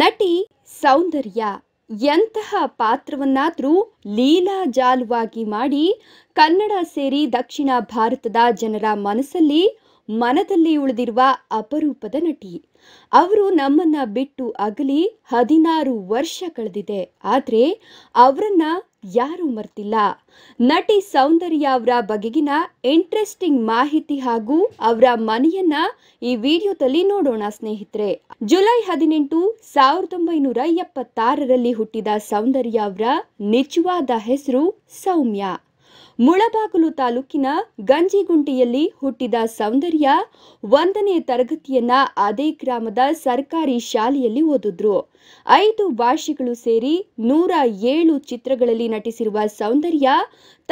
ನಟಿ ಸೌಂದರ್ಯ ಎಂತಹ ಪಾತ್ರವನ್ನಾದರೂ ಲೀಲಾ ಜಾಲವಾಗಿ ಮಾಡಿ ಕನ್ನಡ ಸೇರಿ ದಕ್ಷಿಣ ಭಾರತದ ಜನರ ಮನಸ್ಸಲ್ಲಿ ಮನದಲ್ಲಿ ಉಳಿದಿರುವ ಅಪರೂಪದ ನಟಿ ಅವರು ನಮ್ಮನ್ನ ಬಿಟ್ಟು ಅಗಲಿ ಹದಿನಾರು ವರ್ಷ ಕಳೆದಿದೆ ಆದರೆ ಅವರನ್ನ ಯಾರು ಮರ್ತಿಲ್ಲ ನಟಿ ಸೌಂದರ್ಯ ಅವರ ಬಗೆಗಿನ ಇಂಟ್ರೆಸ್ಟಿಂಗ್ ಮಾಹಿತಿ ಹಾಗೂ ಅವರ ಮನೆಯನ್ನ ಈ ವಿಡಿಯೋದಲ್ಲಿ ನೋಡೋಣ ಸ್ನೇಹಿತರೆ ಜುಲೈ ಹದಿನೆಂಟು ಸಾವಿರದ ಒಂಬೈನೂರ ಎಪ್ಪತ್ತಾರರಲ್ಲಿ ಹುಟ್ಟಿದ ಸೌಂದರ್ಯ ಅವರ ನಿಜವಾದ ಹೆಸರು ಸೌಮ್ಯ ಮುಳಬಾಗಿಲು ತಾಲೂಕಿನ ಗಂಜಿಗುಂಟಿಯಲ್ಲಿ ಹುಟ್ಟಿದ ಸೌಂದರ್ಯ ಒಂದನೇ ತರಗತಿಯನ್ನ ಅದೇ ಗ್ರಾಮದ ಸರ್ಕಾರಿ ಶಾಲೆಯಲ್ಲಿ ಓದಿದ್ರು ಐದು ಭಾಷೆಗಳು ಸೇರಿ ನೂರ ಏಳು ಚಿತ್ರಗಳಲ್ಲಿ ನಟಿಸಿರುವ ಸೌಂದರ್ಯ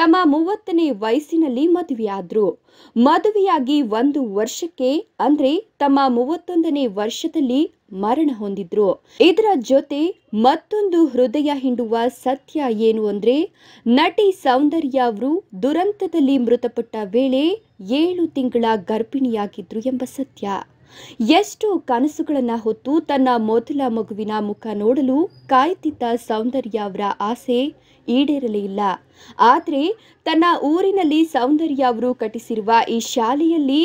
ತಮ್ಮ ಮೂವತ್ತನೇ ವಯಸ್ಸಿನಲ್ಲಿ ಮದುವೆಯಾದ್ರು ಮದುವೆಯಾಗಿ ಒಂದು ವರ್ಷಕ್ಕೆ ಅಂದ್ರೆ ತಮ್ಮ ಮೂವತ್ತೊಂದನೇ ವರ್ಷದಲ್ಲಿ ಮರಣ ಹೊಂದಿದ್ರು ಇದರ ಜೊತೆ ಮತ್ತೊಂದು ಹೃದಯ ಹಿಂಡುವ ಸತ್ಯ ಏನು ಅಂದ್ರೆ ನಟಿ ಸೌಂದರ್ಯ ಅವರು ದುರಂತದಲ್ಲಿ ಮೃತಪಟ್ಟ ವೇಳೆ ಏಳು ತಿಂಗಳ ಗರ್ಭಿಣಿಯಾಗಿದ್ರು ಎಂಬ ಸತ್ಯ ಎಷ್ಟೋ ಕನಸುಗಳನ್ನು ಹೊತ್ತು ತನ್ನ ಮೊದಲ ಮಗುವಿನ ಮುಖ ನೋಡಲು ಕಾಯ್ತಿದ್ದ ಸೌಂದರ್ಯ ಅವರ ಆಸೆ ಈಡೇರಲಿಲ್ಲ ಆದರೆ ತನ್ನ ಊರಿನಲ್ಲಿ ಸೌಂದರ್ಯ ಅವರು ಕಟ್ಟಿಸಿರುವ ಈ ಶಾಲೆಯಲ್ಲಿ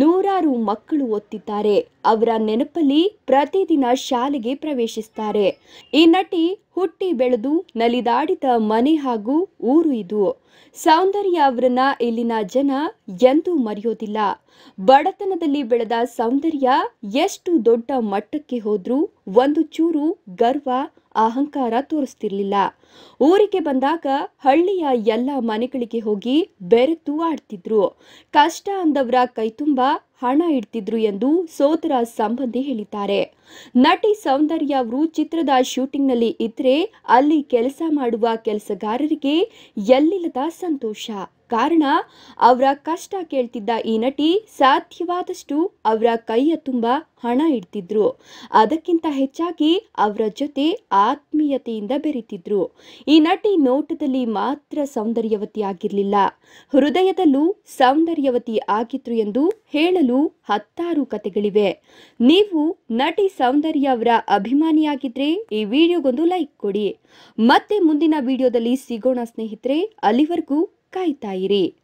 ನೂರಾರು ಮಕ್ಕಳು ಒತ್ತಿದ್ದಾರೆ ಅವರ ನೆನಪಲ್ಲಿ ಪ್ರತಿದಿನ ಶಾಲೆಗೆ ಪ್ರವೇಶಿಸ್ತಾರೆ ಈ ನಟಿ ಹುಟ್ಟಿ ಬೆಳೆದು ನಲಿದಾಡಿದ ಮನೆ ಹಾಗೂ ಊರು ಇದು ಸೌಂದರ್ಯ ಅವರನ್ನ ಇಲ್ಲಿನ ಜನ ಎಂದೂ ಮರೆಯೋದಿಲ್ಲ ಬಡತನದಲ್ಲಿ ಬೆಳೆದ ಸೌಂದರ್ಯ ಎಷ್ಟು ದೊಡ್ಡ ಮಟ್ಟಕ್ಕೆ ಹೋದ್ರೂ ಒಂದು ಚೂರು ಗರ್ವ ಅಹಂಕಾರ ತೋರಿಸ್ತಿರ್ಲಿಲ್ಲ ಊರಿಗೆ ಬಂದಾಗ ಹಳ್ಳಿಯ ಎಲ್ಲ ಮನೆಗಳಿಗೆ ಹೋಗಿ ಬೆರೆತು ಆಡ್ತಿದ್ರು ಕಷ್ಟ ಅಂದವರ ಕೈತುಂಬ ಹಣ ಇಡ್ತಿದ್ರು ಎಂದು ಸೋದರ ಸಂಬಂಧಿ ಹೇಳಿದ್ದಾರೆ ನಟಿ ಸೌಂದರ್ಯ ಅವರು ಚಿತ್ರದ ಶೂಟಿಂಗ್ನಲ್ಲಿ ಇದ್ರೆ ಅಲ್ಲಿ ಕೆಲಸ ಮಾಡುವ ಕೆಲಸಗಾರರಿಗೆ ಎಲ್ಲಿಲ್ಲದ ಸಂತೋಷ ಕಾರಣ ಅವರ ಕಷ್ಟ ಕೇಳ್ತಿದ್ದ ಈ ನಟಿ ಸಾಧ್ಯವಾದಷ್ಟು ಅವರ ಕೈಯ ತುಂಬ ಹಣ ಇಡ್ತಿದ್ರು ಅದಕ್ಕಿಂತ ಹೆಚ್ಚಾಗಿ ಅವರ ಜೊತೆ ಆತ್ಮೀಯತೆಯಿಂದ ಬೆರೀತಿದ್ರು ಈ ನಟಿ ನೋಟದಲ್ಲಿ ಮಾತ್ರ ಸೌಂದರ್ಯವತಿ ಆಗಿರಲಿಲ್ಲ ಹೃದಯದಲ್ಲೂ ಸೌಂದರ್ಯವತಿ ಆಗಿದ್ರು ಎಂದು ಹೇಳಲು ಹತ್ತಾರು ಕತೆಗಳಿವೆ ನೀವು ನಟಿ ಸೌಂದರ್ಯ ಅವರ ಅಭಿಮಾನಿಯಾಗಿದ್ರೆ ಈ ವಿಡಿಯೋಗೊಂದು ಲೈಕ್ ಕೊಡಿ ಮತ್ತೆ ಮುಂದಿನ ವಿಡಿಯೋದಲ್ಲಿ ಸಿಗೋಣ ಸ್ನೇಹಿತರೆ ಅಲ್ಲಿವರೆಗೂ Kai Tairi